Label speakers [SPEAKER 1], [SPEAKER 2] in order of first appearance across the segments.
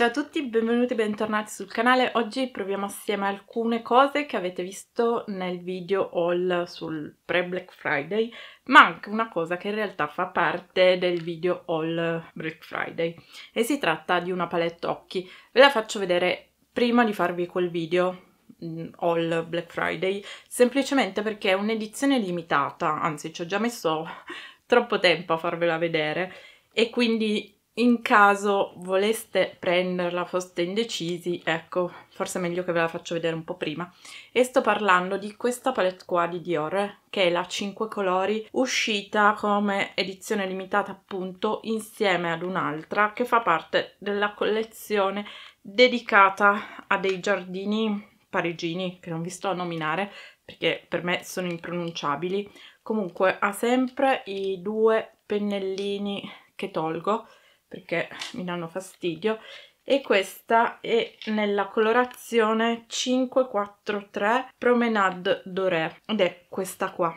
[SPEAKER 1] Ciao a tutti, benvenuti e bentornati sul canale. Oggi proviamo assieme alcune cose che avete visto nel video haul sul pre-Black Friday, ma anche una cosa che in realtà fa parte del video haul Black Friday e si tratta di una palette occhi. Ve la faccio vedere prima di farvi quel video mm, haul Black Friday, semplicemente perché è un'edizione limitata, anzi ci ho già messo troppo tempo a farvela vedere e quindi in caso voleste prenderla, foste indecisi, ecco, forse è meglio che ve la faccio vedere un po' prima. E sto parlando di questa palette qua di Dior, che è la 5 colori, uscita come edizione limitata appunto, insieme ad un'altra che fa parte della collezione dedicata a dei giardini parigini, che non vi sto a nominare, perché per me sono impronunciabili. Comunque ha sempre i due pennellini che tolgo, perché mi danno fastidio e questa è nella colorazione 543 Promenade Doré ed è questa qua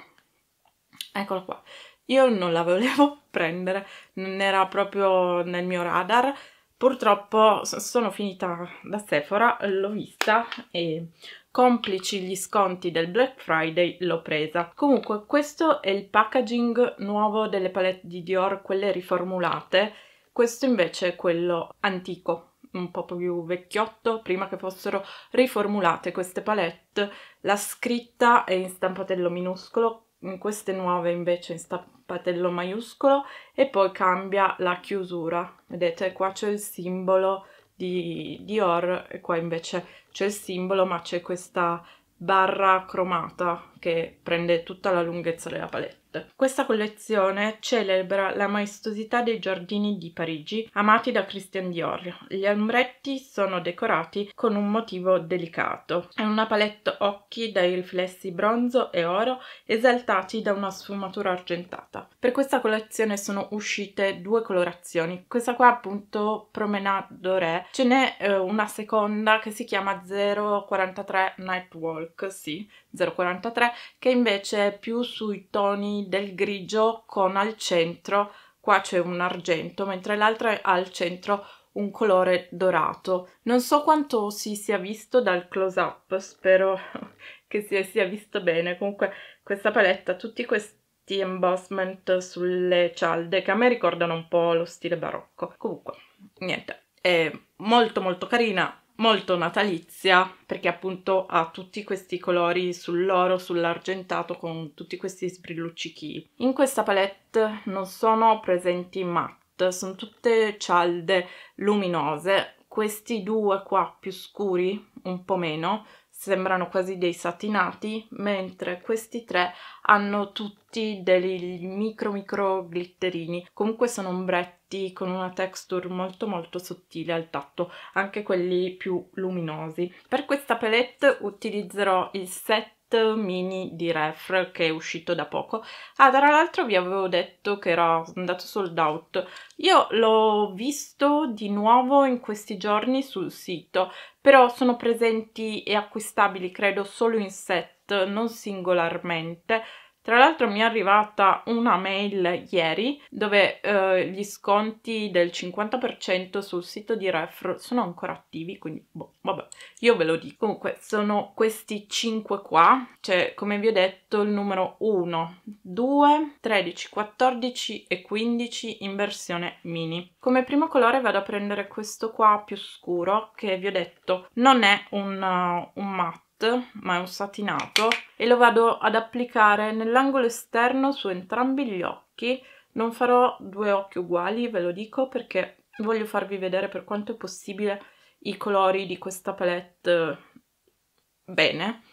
[SPEAKER 1] eccola qua io non la volevo prendere non era proprio nel mio radar purtroppo sono finita da Sephora l'ho vista e complici gli sconti del Black Friday l'ho presa. Comunque questo è il packaging nuovo delle palette di Dior, quelle riformulate questo invece è quello antico, un po' più vecchiotto, prima che fossero riformulate queste palette. La scritta è in stampatello minuscolo, in queste nuove invece in stampatello maiuscolo e poi cambia la chiusura. Vedete, qua c'è il simbolo di Dior e qua invece c'è il simbolo ma c'è questa barra cromata che prende tutta la lunghezza della palette. Questa collezione celebra la maestosità dei giardini di Parigi amati da Christian Dior. Gli ombretti sono decorati con un motivo delicato. È una palette occhi dai riflessi bronzo e oro esaltati da una sfumatura argentata. Per questa collezione sono uscite due colorazioni. Questa qua appunto Promenade Doré. Ce n'è eh, una seconda che si chiama 043 Nightwalk, sì, 043 che invece è più sui toni del grigio con al centro qua c'è un argento mentre l'altra ha al centro un colore dorato non so quanto si sia visto dal close up spero che si sia visto bene comunque questa paletta tutti questi embossment sulle cialde che a me ricordano un po' lo stile barocco comunque niente è molto molto carina molto natalizia perché appunto ha tutti questi colori sull'oro, sull'argentato con tutti questi sbrilluccichi. In questa palette non sono presenti matte, sono tutte cialde luminose. Questi due qua più scuri, un po' meno, sembrano quasi dei satinati, mentre questi tre hanno tutti dei micro micro glitterini. Comunque sono ombretti effetti con una texture molto molto sottile al tatto, anche quelli più luminosi. Per questa palette utilizzerò il set mini di ref che è uscito da poco ah tra l'altro vi avevo detto che era andato sold out io l'ho visto di nuovo in questi giorni sul sito però sono presenti e acquistabili credo solo in set non singolarmente tra l'altro mi è arrivata una mail ieri dove eh, gli sconti del 50% sul sito di Refro sono ancora attivi, quindi boh, vabbè, io ve lo dico. Comunque sono questi 5 qua, cioè come vi ho detto il numero 1, 2, 13, 14 e 15 in versione mini. Come primo colore vado a prendere questo qua più scuro che vi ho detto non è un, uh, un matto ma è un satinato e lo vado ad applicare nell'angolo esterno su entrambi gli occhi non farò due occhi uguali ve lo dico perché voglio farvi vedere per quanto è possibile i colori di questa palette eh, bene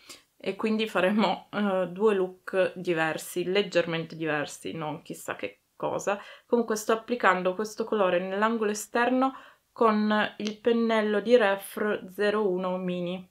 [SPEAKER 1] e quindi faremo uh, due look diversi, leggermente diversi, non chissà che cosa. Comunque sto applicando questo colore nell'angolo esterno con il pennello di Ref 01 Mini.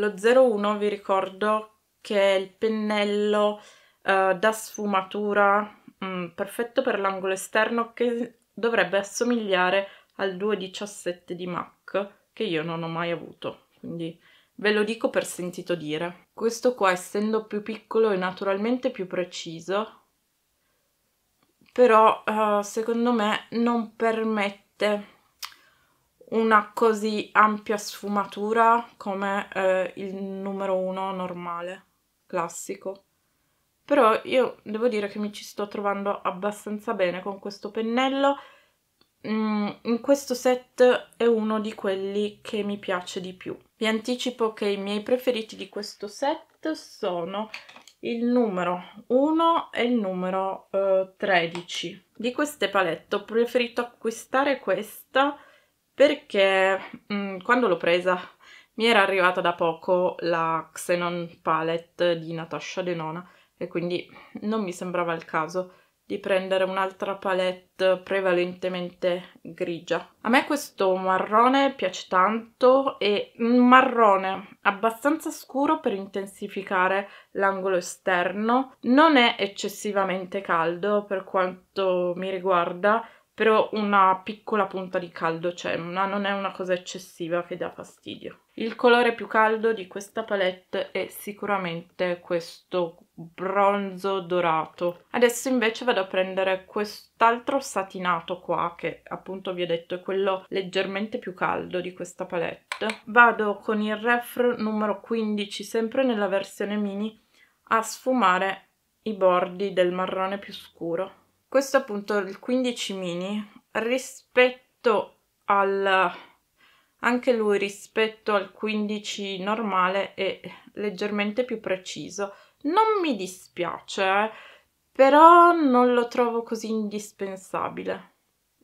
[SPEAKER 1] Lo 01 vi ricordo che è il pennello uh, da sfumatura mm, perfetto per l'angolo esterno che dovrebbe assomigliare al 217 di MAC che io non ho mai avuto, quindi ve lo dico per sentito dire. Questo qua essendo più piccolo è naturalmente più preciso, però uh, secondo me non permette una così ampia sfumatura come eh, il numero 1 normale, classico. Però io devo dire che mi ci sto trovando abbastanza bene con questo pennello. Mm, in questo set è uno di quelli che mi piace di più. Vi anticipo che i miei preferiti di questo set sono il numero 1 e il numero eh, 13. Di queste palette ho preferito acquistare questa perché mh, mm, quando l'ho presa mi era arrivata da poco la Xenon Palette di Natasha Denona e quindi non mi sembrava il caso di prendere un'altra palette prevalentemente grigia. A me questo marrone piace tanto, è un marrone abbastanza scuro per intensificare l'angolo esterno, non è eccessivamente caldo per quanto mi riguarda, però una piccola punta di caldo c'è, ma non è una cosa eccessiva che dà fastidio. Il colore più caldo di questa palette è sicuramente questo bronzo dorato. Adesso invece vado a prendere quest'altro satinato qua, che appunto vi ho detto è quello leggermente più caldo di questa palette. Vado con il ref numero 15, sempre nella versione mini, a sfumare i bordi del marrone più scuro questo appunto il 15 mini rispetto al anche lui rispetto al 15 normale è leggermente più preciso non mi dispiace eh, però non lo trovo così indispensabile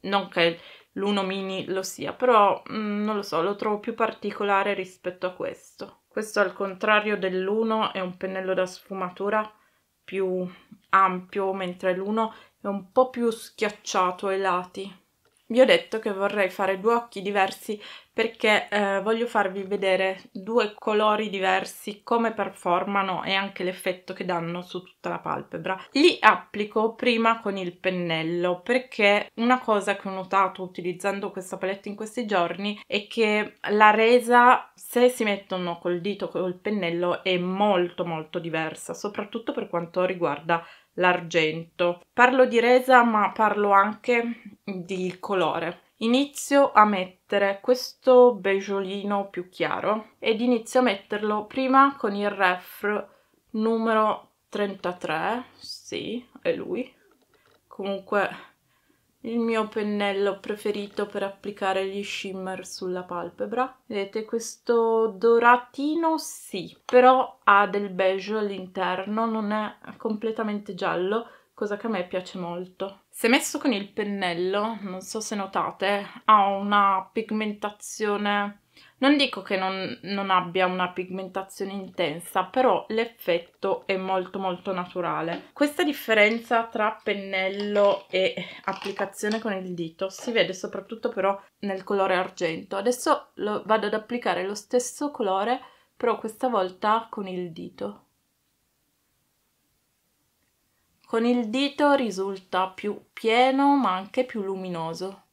[SPEAKER 1] non che l'1 mini lo sia però mm, non lo so lo trovo più particolare rispetto a questo questo al contrario dell'1 è un pennello da sfumatura più ampio mentre l'1 è è un po' più schiacciato ai lati. Vi ho detto che vorrei fare due occhi diversi perché eh, voglio farvi vedere due colori diversi, come performano e anche l'effetto che danno su tutta la palpebra. Li applico prima con il pennello perché una cosa che ho notato utilizzando questa palette in questi giorni è che la resa se si mettono col dito o col pennello è molto molto diversa, soprattutto per quanto riguarda l'argento. Parlo di resa ma parlo anche di colore. Inizio a mettere questo beigeolino più chiaro ed inizio a metterlo prima con il ref numero 33, sì, è lui. Comunque il mio pennello preferito per applicare gli shimmer sulla palpebra. Vedete questo doratino sì, però ha del beige all'interno, non è completamente giallo, cosa che a me piace molto. Se messo con il pennello, non so se notate, ha una pigmentazione non dico che non, non abbia una pigmentazione intensa, però l'effetto è molto molto naturale. Questa differenza tra pennello e applicazione con il dito si vede soprattutto però nel colore argento. Adesso lo, vado ad applicare lo stesso colore, però questa volta con il dito. Con il dito risulta più pieno ma anche più luminoso.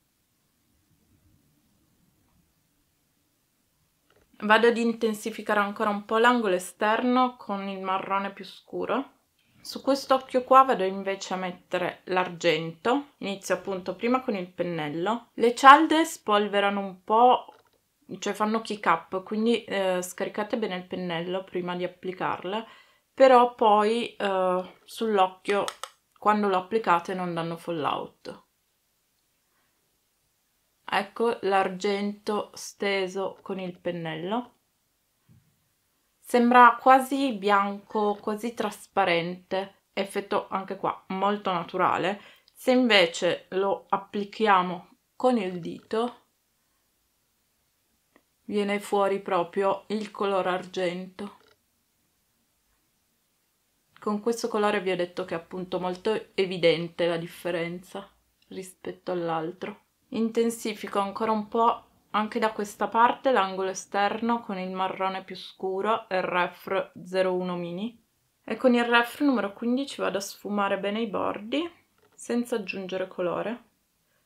[SPEAKER 1] Vado ad intensificare ancora un po' l'angolo esterno con il marrone più scuro. Su quest'occhio qua vado invece a mettere l'argento, inizio appunto prima con il pennello. Le cialde spolverano un po', cioè fanno kick up, quindi eh, scaricate bene il pennello prima di applicarle, però poi eh, sull'occhio quando lo applicate non danno fallout ecco l'argento steso con il pennello sembra quasi bianco quasi trasparente effetto anche qua molto naturale se invece lo applichiamo con il dito viene fuori proprio il colore argento con questo colore vi ho detto che è appunto molto evidente la differenza rispetto all'altro intensifico ancora un po' anche da questa parte l'angolo esterno con il marrone più scuro e il ref 01 mini e con il ref numero 15 vado a sfumare bene i bordi senza aggiungere colore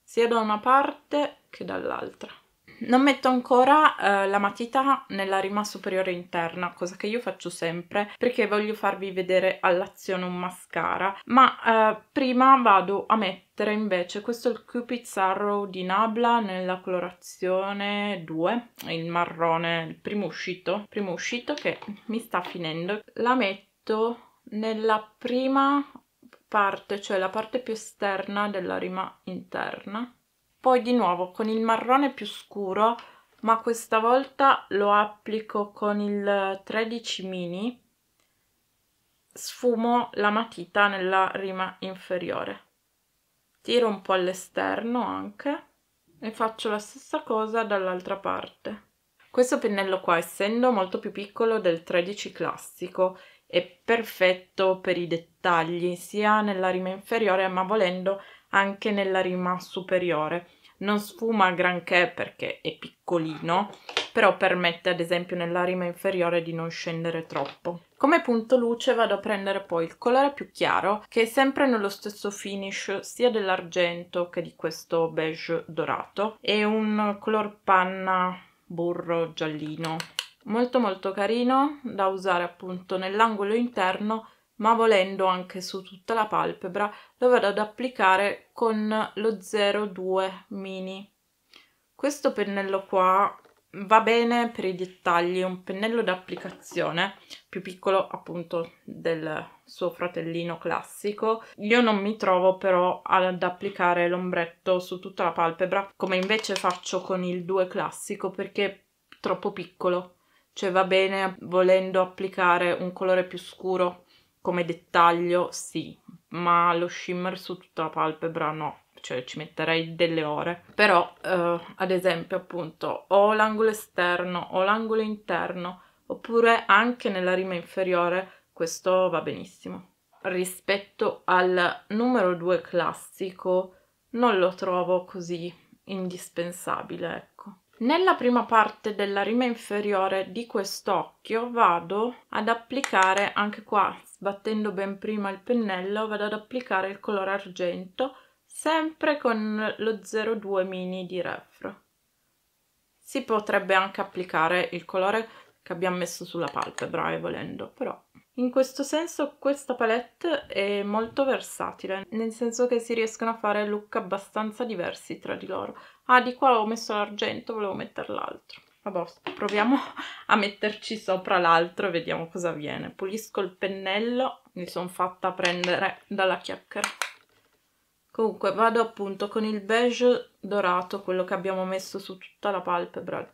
[SPEAKER 1] sia da una parte che dall'altra non metto ancora eh, la matita nella rima superiore interna, cosa che io faccio sempre perché voglio farvi vedere all'azione un mascara, ma eh, prima vado a mettere invece questo il Cupid's Arrow di Nabla nella colorazione 2, il marrone, il primo uscito, primo uscito che mi sta finendo. La metto nella prima parte, cioè la parte più esterna della rima interna poi di nuovo con il marrone più scuro ma questa volta lo applico con il 13 mini sfumo la matita nella rima inferiore tiro un po' all'esterno anche e faccio la stessa cosa dall'altra parte questo pennello qua essendo molto più piccolo del 13 classico è perfetto per i dettagli sia nella rima inferiore ma volendo anche nella rima superiore. Non sfuma granché perché è piccolino, però permette ad esempio nella rima inferiore di non scendere troppo. Come punto luce vado a prendere poi il colore più chiaro che è sempre nello stesso finish sia dell'argento che di questo beige dorato È un color panna burro giallino molto molto carino da usare appunto nell'angolo interno ma volendo anche su tutta la palpebra lo vado ad applicare con lo 02 mini questo pennello qua va bene per i dettagli, è un pennello d'applicazione più piccolo appunto del suo fratellino classico. Io non mi trovo però ad applicare l'ombretto su tutta la palpebra come invece faccio con il 2 classico perché è troppo piccolo, cioè va bene volendo applicare un colore più scuro come dettaglio sì, ma lo shimmer su tutta la palpebra no, cioè ci metterei delle ore. Però, eh, ad esempio, appunto, o l'angolo esterno o l'angolo interno, oppure anche nella rima inferiore, questo va benissimo. Rispetto al numero 2 classico, non lo trovo così indispensabile, ecco. Nella prima parte della rima inferiore di quest'occhio vado ad applicare anche qua Sbattendo ben prima il pennello vado ad applicare il colore argento sempre con lo 02 mini di refro. Si potrebbe anche applicare il colore che abbiamo messo sulla palpebra e eh, volendo, però in questo senso questa palette è molto versatile, nel senso che si riescono a fare look abbastanza diversi tra di loro. Ah, di qua ho messo l'argento, volevo mettere l'altro. Vabbè, proviamo a metterci sopra l'altro e vediamo cosa avviene. Pulisco il pennello, mi sono fatta prendere dalla chiacchiera. Comunque vado appunto con il beige dorato, quello che abbiamo messo su tutta la palpebra,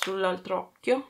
[SPEAKER 1] sull'altro occhio.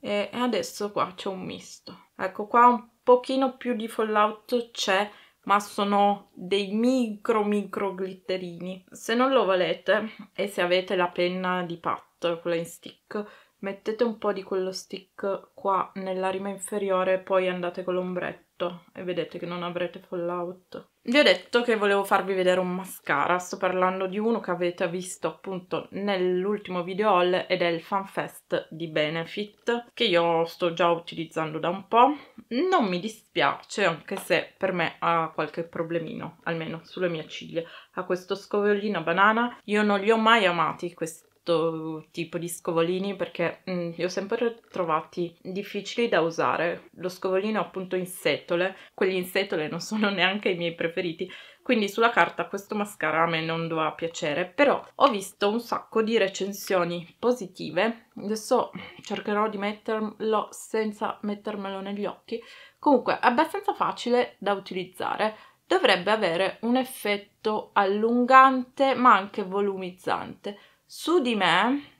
[SPEAKER 1] E adesso qua c'è un misto. Ecco qua un pochino più di fallout c'è ma sono dei micro micro glitterini. Se non lo volete e se avete la penna di pat, quella in stick, mettete un po' di quello stick qua nella rima inferiore e poi andate con l'ombretto tutto e vedete che non avrete fallout. Vi ho detto che volevo farvi vedere un mascara, sto parlando di uno che avete visto appunto nell'ultimo video haul ed è il FanFest di Benefit che io sto già utilizzando da un po', non mi dispiace anche se per me ha qualche problemino, almeno sulle mie ciglia, ha questo scovolino banana, io non li ho mai amati questi questo tipo di scovolini perché mm, li ho sempre trovati difficili da usare. Lo scovolino appunto in setole, quelli in setole non sono neanche i miei preferiti, quindi sulla carta questo mascara a me non doveva piacere, però ho visto un sacco di recensioni positive, adesso cercherò di metterlo senza mettermelo negli occhi, comunque è abbastanza facile da utilizzare, dovrebbe avere un effetto allungante ma anche volumizzante, su di me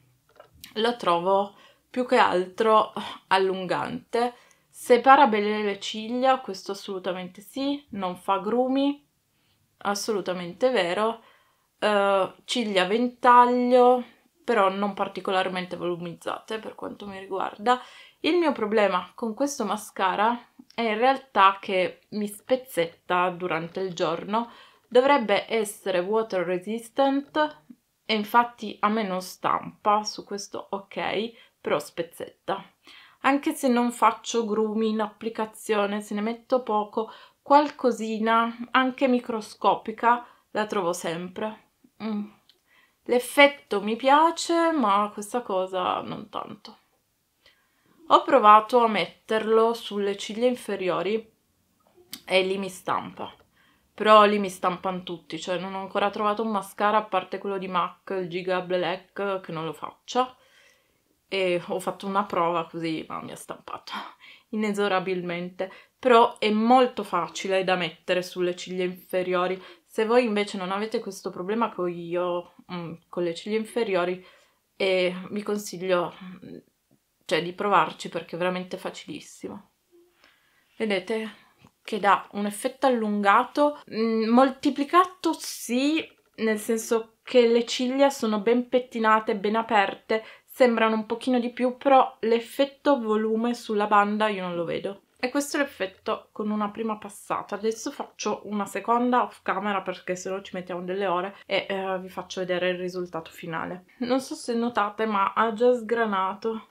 [SPEAKER 1] lo trovo più che altro allungante separa bene le ciglia questo assolutamente sì non fa grumi assolutamente vero uh, ciglia ventaglio però non particolarmente volumizzate per quanto mi riguarda il mio problema con questo mascara è in realtà che mi spezzetta durante il giorno dovrebbe essere water resistant e infatti a me non stampa, su questo ok, però spezzetta. Anche se non faccio grumi in applicazione, se ne metto poco, qualcosina, anche microscopica, la trovo sempre. Mm. L'effetto mi piace, ma questa cosa non tanto. Ho provato a metterlo sulle ciglia inferiori e lì mi stampa però lì mi stampano tutti, cioè non ho ancora trovato un mascara a parte quello di MAC, il Giga Black, che non lo faccia e ho fatto una prova così, ma mi ha stampato inesorabilmente però è molto facile da mettere sulle ciglia inferiori se voi invece non avete questo problema che ho io mm, con le ciglia inferiori eh, vi consiglio mm, cioè, di provarci perché è veramente facilissimo vedete che dà un effetto allungato, mh, mm, moltiplicato sì, nel senso che le ciglia sono ben pettinate, ben aperte, sembrano un pochino di più, però l'effetto volume sulla banda io non lo vedo. E questo è l'effetto con una prima passata. Adesso faccio una seconda off camera perché se no ci mettiamo delle ore e eh, vi faccio vedere il risultato finale. Non so se notate ma ha già sgranato.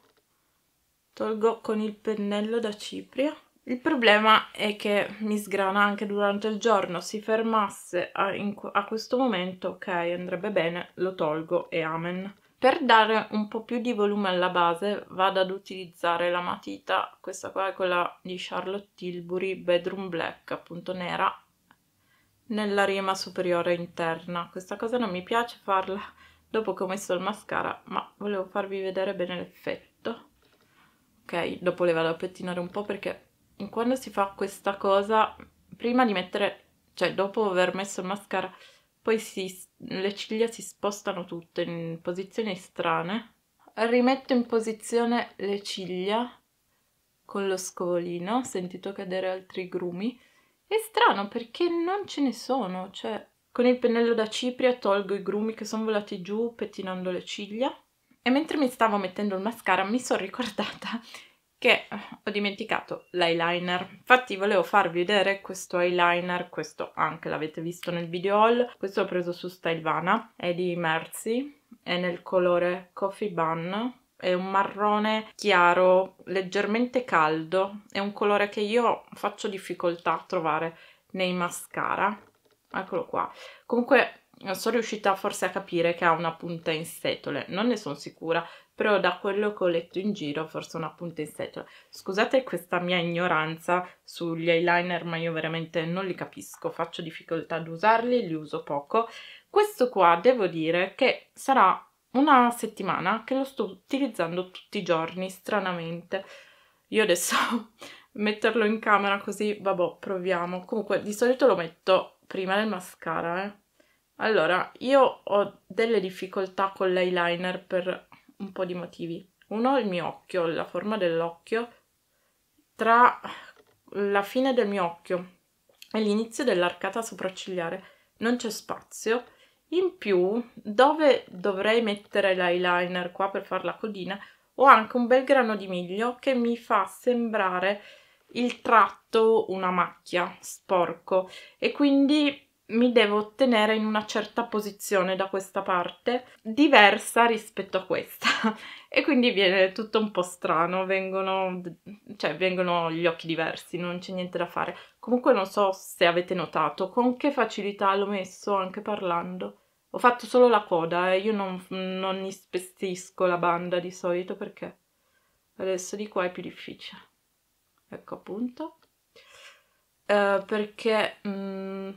[SPEAKER 1] Tolgo con il pennello da cipria. Il problema è che mi sgrana anche durante il giorno, si fermasse a, in, a, questo momento, ok, andrebbe bene, lo tolgo e amen. Per dare un po' più di volume alla base vado ad utilizzare la matita, questa qua è quella di Charlotte Tilbury Bedroom Black, appunto nera, nella rima superiore interna. Questa cosa non mi piace farla dopo che ho messo il mascara, ma volevo farvi vedere bene l'effetto. Ok, dopo le vado a pettinare un po' perché quando si fa questa cosa, prima di mettere, cioè dopo aver messo il mascara, poi si, le ciglia si spostano tutte in posizioni strane. Rimetto in posizione le ciglia con lo scovolino, ho sentito cadere altri grumi. È strano perché non ce ne sono, cioè con il pennello da cipria tolgo i grumi che sono volati giù pettinando le ciglia. E mentre mi stavo mettendo il mascara mi sono ricordata che ho dimenticato l'eyeliner. Infatti volevo farvi vedere questo eyeliner, questo anche l'avete visto nel video haul, questo l'ho preso su Stylevana, è di Mercy, è nel colore Coffee Bun, è un marrone chiaro, leggermente caldo, è un colore che io faccio difficoltà a trovare nei mascara, eccolo qua. Comunque sono riuscita forse a capire che ha una punta in setole, non ne sono sicura, però da quello che ho letto in giro forse una punta in seggiola. Scusate questa mia ignoranza sugli eyeliner, ma io veramente non li capisco, faccio difficoltà ad usarli, li uso poco. Questo qua devo dire che sarà una settimana che lo sto utilizzando tutti i giorni, stranamente. Io adesso metterlo in camera così, vabbè, proviamo. Comunque, di solito lo metto prima del mascara, eh. Allora, io ho delle difficoltà con l'eyeliner per un po' di motivi. Uno, il mio occhio, la forma dell'occhio. Tra la fine del mio occhio e l'inizio dell'arcata sopraccigliare non c'è spazio. In più, dove dovrei mettere l'eyeliner qua per fare la codina, ho anche un bel grano di miglio che mi fa sembrare il tratto una macchia sporco e quindi mi devo tenere in una certa posizione da questa parte, diversa rispetto a questa. e quindi viene tutto un po' strano, vengono, cioè, vengono gli occhi diversi, non c'è niente da fare. Comunque non so se avete notato con che facilità l'ho messo anche parlando. Ho fatto solo la coda e eh. io non, non ispestisco la banda di solito perché adesso di qua è più difficile. Ecco appunto. Eh, perché... Mh, mm,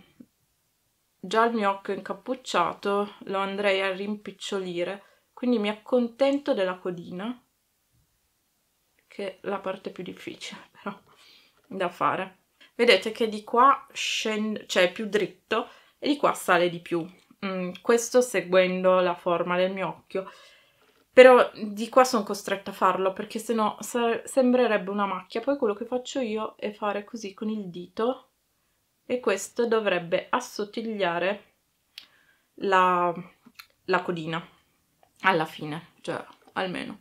[SPEAKER 1] Già il mio occhio incappucciato lo andrei a rimpicciolire, quindi mi accontento della codina, che è la parte più difficile però da fare. Vedete che di qua scende, cioè è più dritto e di qua sale di più. Mm, questo seguendo la forma del mio occhio. Però di qua sono costretta a farlo perché sennò sembrerebbe una macchia. Poi quello che faccio io è fare così con il dito e questo dovrebbe assottigliare la, la codina alla fine, cioè almeno.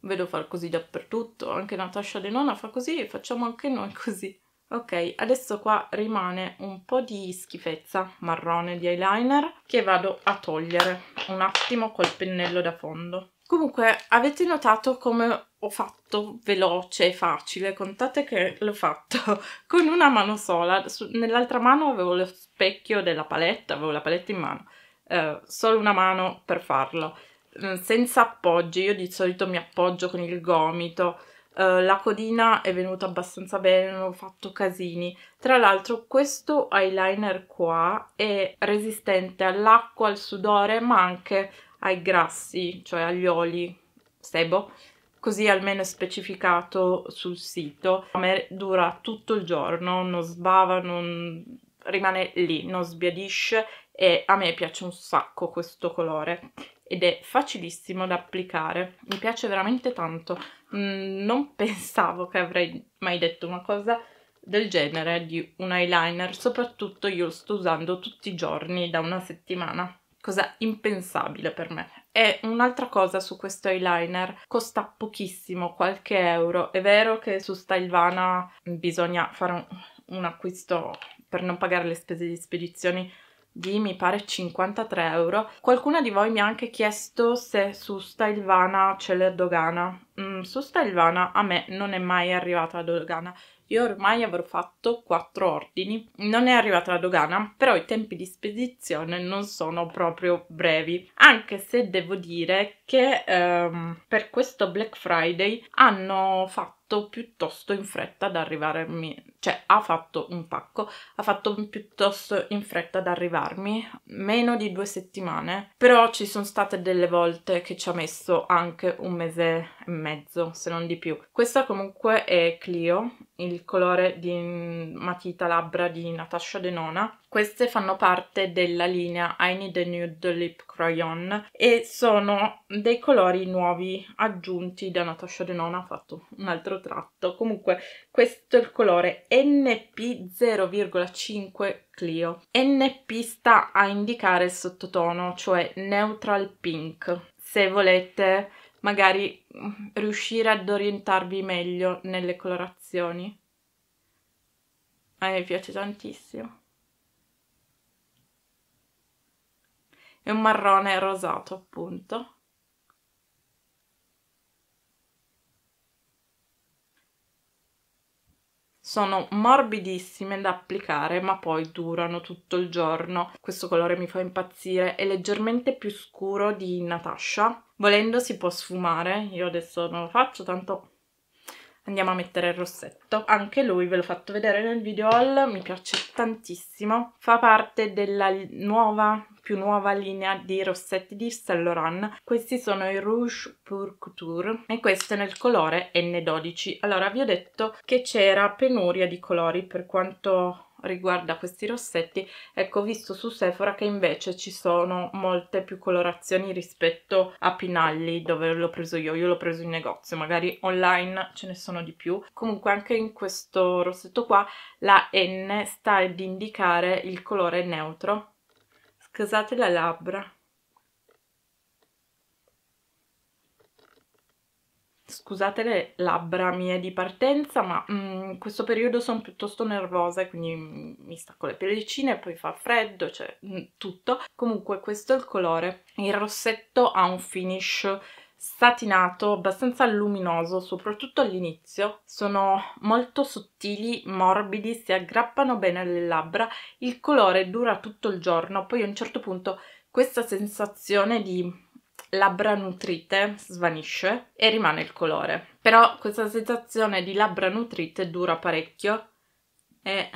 [SPEAKER 1] Vedo far così dappertutto, anche Natasha De Nona fa così e facciamo anche noi così. Ok, adesso qua rimane un po' di schifezza marrone di eyeliner che vado a togliere un attimo col pennello da fondo. Comunque, avete notato come ho fatto veloce e facile? Contate che l'ho fatto con una mano sola. Nell'altra mano avevo lo specchio della palette, avevo la palette in mano. Eh, solo una mano per farlo. Mm, senza appoggi, io di solito mi appoggio con il gomito. Eh, la codina è venuta abbastanza bene, non ho fatto casini. Tra l'altro questo eyeliner qua è resistente all'acqua, al sudore, ma anche ai grassi, cioè agli oli, sebo, così almeno è specificato sul sito. A me dura tutto il giorno, non sbava, non... rimane lì, non sbiadisce e a me piace un sacco questo colore ed è facilissimo da applicare, mi piace veramente tanto. Mm, non pensavo che avrei mai detto una cosa del genere di un eyeliner, soprattutto io lo sto usando tutti i giorni da una settimana cosa impensabile per me. E un'altra cosa su questo eyeliner, costa pochissimo, qualche euro. È vero che su Stylevana bisogna fare un, un acquisto per non pagare le spese di spedizioni di mi pare 53 euro. Qualcuna di voi mi ha anche chiesto se su Stylevana c'è la dogana. Mm, su Stylevana a me non è mai arrivata la dogana. Io ormai avrò fatto quattro ordini. Non è arrivata la dogana, però i tempi di spedizione non sono proprio brevi. Anche se devo dire che ehm, per questo Black Friday hanno fatto piuttosto in fretta ad arrivarmi cioè ha fatto un pacco, ha fatto piuttosto in fretta ad arrivarmi, meno di due settimane, però ci sono state delle volte che ci ha messo anche un mese e mezzo, se non di più. Questa comunque è Clio, il colore di matita labbra di Natasha Denona. Queste fanno parte della linea I Need a Nude Lip Crayon e sono dei colori nuovi aggiunti da Natasha Denona, ha fatto un altro tratto. Comunque questo è il colore NP0,5 Clio. NP sta a indicare il sottotono, cioè neutral pink. Se volete magari mm, riuscire ad orientarvi meglio nelle colorazioni. A me piace tantissimo. È un marrone rosato, appunto. sono morbidissime da applicare ma poi durano tutto il giorno. Questo colore mi fa impazzire, è leggermente più scuro di Natasha. Volendo si può sfumare, io adesso non lo faccio, tanto andiamo a mettere il rossetto. Anche lui ve l'ho fatto vedere nel video haul, mi piace tantissimo. Fa parte della nuova, più nuova linea di rossetti di Saint Laurent. Questi sono i Rouge Pour Couture e questo è nel colore N12. Allora, vi ho detto che c'era penuria di colori per quanto riguarda questi rossetti ecco ho visto su Sephora che invece ci sono molte più colorazioni rispetto a Pinalli dove l'ho preso io, io l'ho preso in negozio magari online ce ne sono di più comunque anche in questo rossetto qua la N sta ad indicare il colore neutro scusate la labbra scusate le labbra mie di partenza, ma in mm, questo periodo sono piuttosto nervosa quindi mm, mi stacco le pellicine, poi fa freddo, cioè mh, mm, tutto. Comunque questo è il colore. Il rossetto ha un finish satinato, abbastanza luminoso, soprattutto all'inizio. Sono molto sottili, morbidi, si aggrappano bene alle labbra, il colore dura tutto il giorno, poi a un certo punto questa sensazione di labbra nutrite svanisce e rimane il colore. Però questa sensazione di labbra nutrite dura parecchio e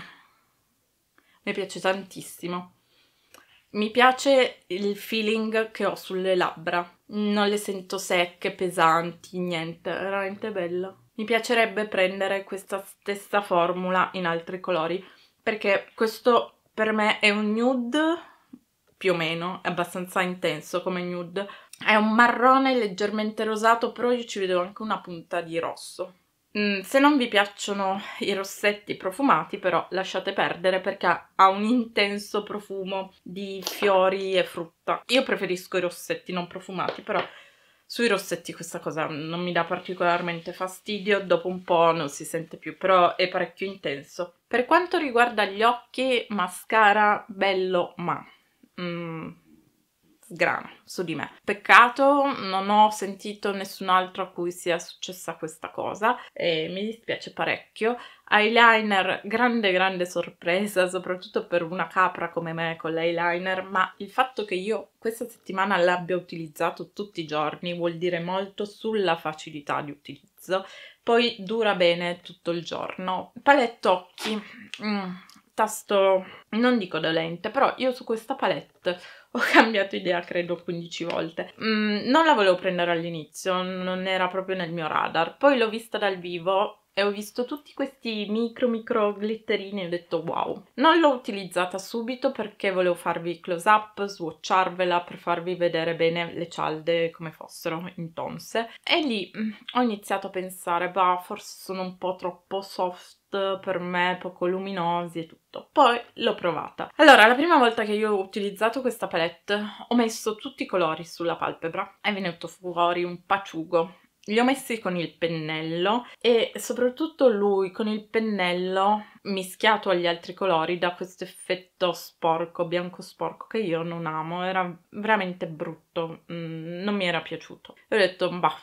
[SPEAKER 1] mi piace tantissimo. Mi piace il feeling che ho sulle labbra, non le sento secche, pesanti, niente, è veramente bello. Mi piacerebbe prendere questa stessa formula in altri colori, perché questo per me è un nude, più o meno, è abbastanza intenso come nude, è un marrone leggermente rosato, però io ci vedo anche una punta di rosso. Mm, se non vi piacciono i rossetti profumati però lasciate perdere perché ha un intenso profumo di fiori e frutta. Io preferisco i rossetti non profumati però sui rossetti questa cosa non mi dà particolarmente fastidio, dopo un po' non si sente più però è parecchio intenso. Per quanto riguarda gli occhi, mascara bello ma... Mm, sgrana su di me. Peccato, non ho sentito nessun altro a cui sia successa questa cosa e mi dispiace parecchio. Eyeliner, grande grande sorpresa, soprattutto per una capra come me con l'eyeliner, ma il fatto che io questa settimana l'abbia utilizzato tutti i giorni vuol dire molto sulla facilità di utilizzo, poi dura bene tutto il giorno. Paletto occhi, mm, tasto non dico dolente, però io su questa palette ho cambiato idea credo 15 volte. Mm, non la volevo prendere all'inizio, non era proprio nel mio radar, poi l'ho vista dal vivo e ho visto tutti questi micro micro glitterini e ho detto wow. Non l'ho utilizzata subito perché volevo farvi close up, swatcharvela per farvi vedere bene le cialde come fossero intonse e lì mh, mm, ho iniziato a pensare bah forse sono un po' troppo soft per me poco luminosi e tutto. Poi l'ho provata. Allora, la prima volta che io ho utilizzato questa palette ho messo tutti i colori sulla palpebra. È venuto fuori un paciugo. Li ho messi con il pennello e soprattutto lui con il pennello mischiato agli altri colori dà questo effetto sporco, bianco sporco che io non amo, era veramente brutto, mm, non mi era piaciuto. E ho detto, bah,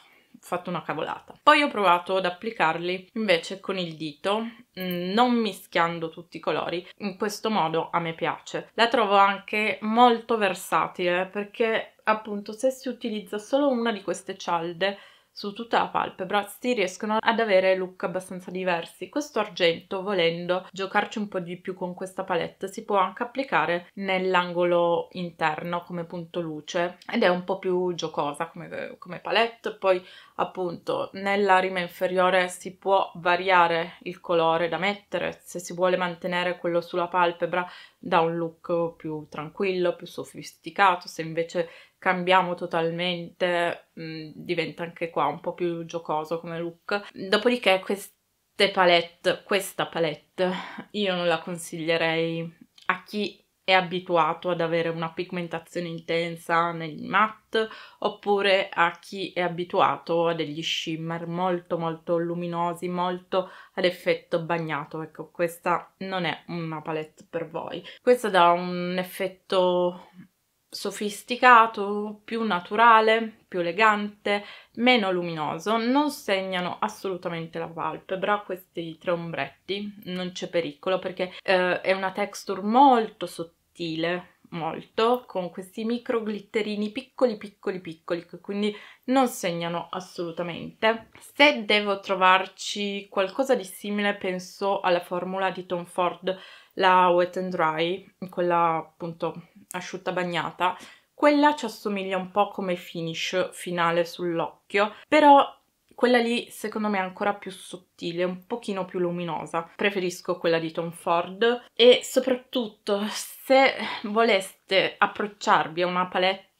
[SPEAKER 1] fatto una cavolata. Poi ho provato ad applicarli invece con il dito, mm, non mischiando tutti i colori, in questo modo a me piace. La trovo anche molto versatile perché appunto se si utilizza solo una di queste cialde su tutta la palpebra si riescono ad avere look abbastanza diversi. Questo argento, volendo giocarci un po' di più con questa palette, si può anche applicare nell'angolo interno come punto luce ed è un po' più giocosa come, come palette. Poi appunto nella rima inferiore si può variare il colore da mettere, se si vuole mantenere quello sulla palpebra dà un look più tranquillo, più sofisticato, se invece cambiamo totalmente, mh, mm, diventa anche qua un po' più giocoso come look. Dopodiché queste palette, questa palette, io non la consiglierei a chi è abituato ad avere una pigmentazione intensa nei matte oppure a chi è abituato a degli shimmer molto molto luminosi, molto ad effetto bagnato, ecco questa non è una palette per voi. Questa dà un effetto sofisticato, più naturale, più elegante, meno luminoso, non segnano assolutamente la palpebra questi tre ombretti, non c'è pericolo perché eh, è una texture molto sottile, molto con questi micro glitterini piccoli piccoli piccoli che quindi non segnano assolutamente. Se devo trovarci qualcosa di simile penso alla formula di Tom Ford, la wet and dry, quella appunto asciutta bagnata, quella ci assomiglia un po' come finish finale sull'occhio, però quella lì secondo me è ancora più sottile, un pochino più luminosa. Preferisco quella di Tom Ford e soprattutto se voleste approcciarvi a una palette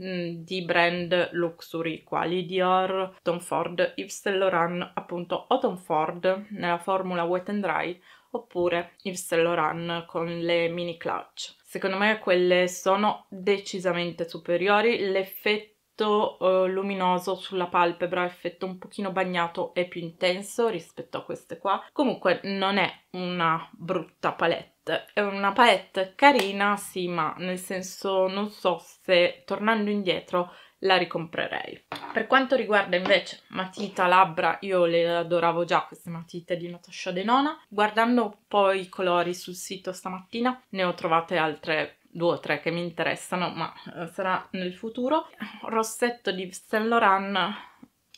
[SPEAKER 1] mm, di brand luxury quali Dior, Tom Ford, Yves Saint Laurent, appunto o Tom Ford nella formula wet and dry oppure Yves Saint Laurent con le mini clutch. Secondo me quelle sono decisamente superiori, l'effetto effetto eh, luminoso sulla palpebra, effetto un pochino bagnato e più intenso rispetto a queste qua. Comunque non è una brutta palette. È una palette carina, sì, ma nel senso non so se tornando indietro la ricomprerei. Per quanto riguarda invece matita, labbra, io le adoravo già queste matite di Natasha Denona. Guardando poi i colori sul sito stamattina ne ho trovate altre due o tre che mi interessano, ma eh, sarà nel futuro. Rossetto di Saint Laurent,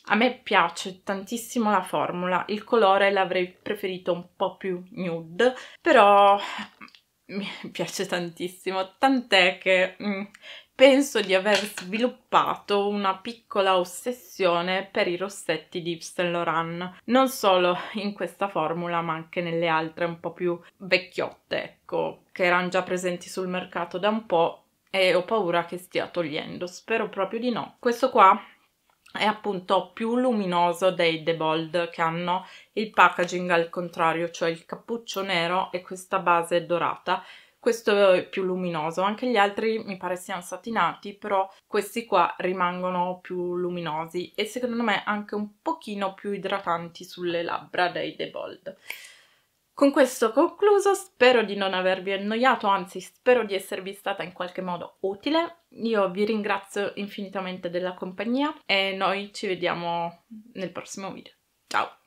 [SPEAKER 1] a me piace tantissimo la formula, il colore l'avrei preferito un po' più nude, però mi piace tantissimo, tant'è che mh, mm, penso di aver sviluppato una piccola ossessione per i rossetti di Yves Saint Laurent, non solo in questa formula ma anche nelle altre un po' più vecchiotte, ecco, che erano già presenti sul mercato da un po' e ho paura che stia togliendo, spero proprio di no. Questo qua è appunto più luminoso dei The Bold che hanno il packaging al contrario, cioè il cappuccio nero e questa base dorata. Questo è più luminoso, anche gli altri mi pare siano satinati, però questi qua rimangono più luminosi e secondo me anche un pochino più idratanti sulle labbra dei The Bold. Con questo concluso, spero di non avervi annoiato, anzi spero di esservi stata in qualche modo utile. Io vi ringrazio infinitamente della compagnia e noi ci vediamo nel prossimo video. Ciao!